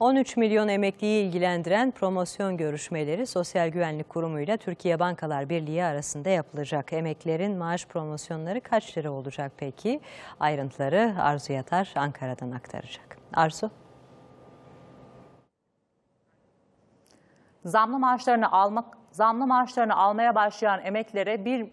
13 milyon emekliyi ilgilendiren promosyon görüşmeleri Sosyal Güvenlik Kurumu ile Türkiye Bankalar Birliği arasında yapılacak. Emeklilerin maaş promosyonları kaç lira olacak peki? Ayrıntıları Arzu Yatar Ankara'dan aktaracak. Arzu. Zamlı maaşlarını almak zamlı maaşlarını almaya başlayan emeklilere 1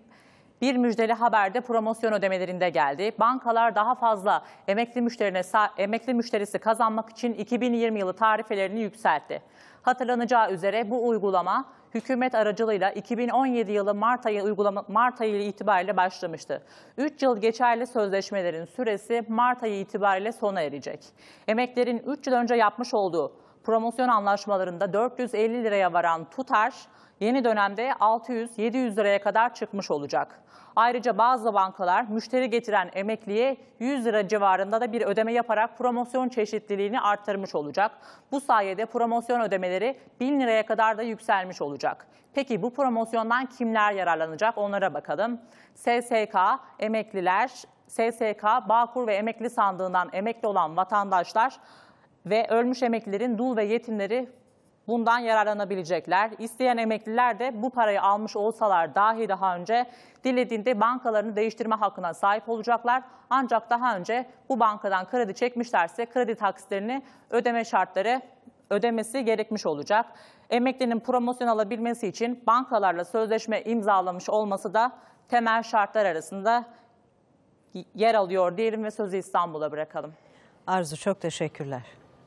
bir müjdeli haber de promosyon ödemelerinde geldi. Bankalar daha fazla emekli, müşterine, emekli müşterisi kazanmak için 2020 yılı tarifelerini yükseltti. Hatırlanacağı üzere bu uygulama hükümet aracılığıyla 2017 yılı Mart ayı, uygulama, Mart ayı itibariyle başlamıştı. 3 yıl geçerli sözleşmelerin süresi Mart ayı itibariyle sona erecek. Emeklerin 3 yıl önce yapmış olduğu promosyon anlaşmalarında 450 liraya varan tutar yeni dönemde 600-700 liraya kadar çıkmış olacak. Ayrıca bazı bankalar müşteri getiren emekliye 100 lira civarında da bir ödeme yaparak promosyon çeşitliliğini arttırmış olacak. Bu sayede promosyon ödemeleri 1000 liraya kadar da yükselmiş olacak. Peki bu promosyondan kimler yararlanacak onlara bakalım. SSK, emekliler, SSK, Bağkur ve emekli sandığından emekli olan vatandaşlar ve ölmüş emeklilerin dul ve yetimleri bundan yararlanabilecekler. İsteyen emekliler de bu parayı almış olsalar dahi daha önce dilediğinde bankalarını değiştirme hakkına sahip olacaklar. Ancak daha önce bu bankadan kredi çekmişlerse kredi taksitlerini ödeme şartları ödemesi gerekmiş olacak. Emeklinin promosyon alabilmesi için bankalarla sözleşme imzalamış olması da temel şartlar arasında yer alıyor diyelim ve sözü İstanbul'a bırakalım. Arzu çok teşekkürler.